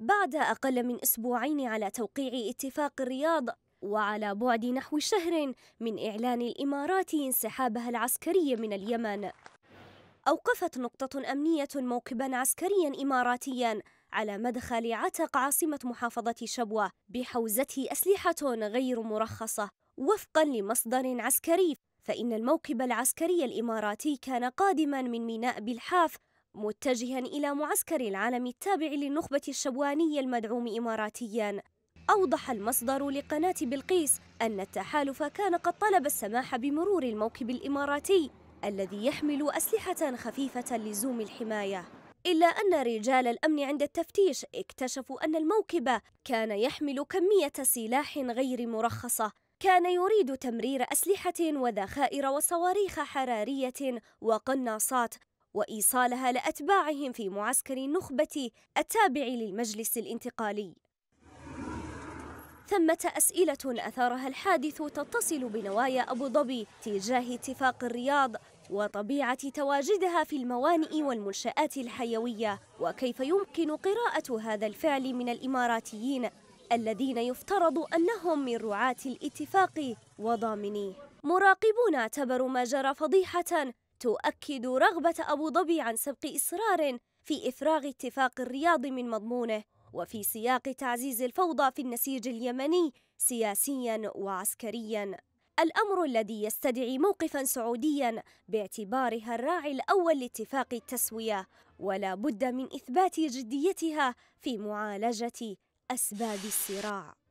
بعد أقل من أسبوعين على توقيع اتفاق الرياض وعلى بعد نحو شهر من إعلان الإمارات انسحابها العسكري من اليمن أوقفت نقطة أمنية موكبا عسكريا إماراتيا على مدخل عتق عاصمة محافظة شبوة بحوزته أسلحة غير مرخصة وفقا لمصدر عسكري فإن الموكب العسكري الإماراتي كان قادما من ميناء بالحاف متجها إلى معسكر العالم التابع للنخبة الشبوانية المدعوم إماراتيا أوضح المصدر لقناة بلقيس أن التحالف كان قد طلب السماح بمرور الموكب الإماراتي الذي يحمل أسلحة خفيفة لزوم الحماية إلا أن رجال الأمن عند التفتيش اكتشفوا أن الموكب كان يحمل كمية سلاح غير مرخصة كان يريد تمرير أسلحة وذخائر وصواريخ حرارية وقناصات وإيصالها لأتباعهم في معسكر النخبة التابع للمجلس الانتقالي ثمة أسئلة أثارها الحادث تتصل بنوايا أبو ظبي تجاه اتفاق الرياض وطبيعة تواجدها في الموانئ والمنشآت الحيوية وكيف يمكن قراءة هذا الفعل من الإماراتيين الذين يفترض أنهم من رعاة الاتفاق وضامنيه مراقبون اعتبروا ما جرى فضيحة تؤكد رغبة أبو ظبي عن سبق إصرار في إفراغ اتفاق الرياض من مضمونه وفي سياق تعزيز الفوضى في النسيج اليمني سياسيا وعسكريا الأمر الذي يستدعي موقفا سعوديا باعتبارها الراعي الأول لاتفاق التسوية ولا بد من إثبات جديتها في معالجة أسباب الصراع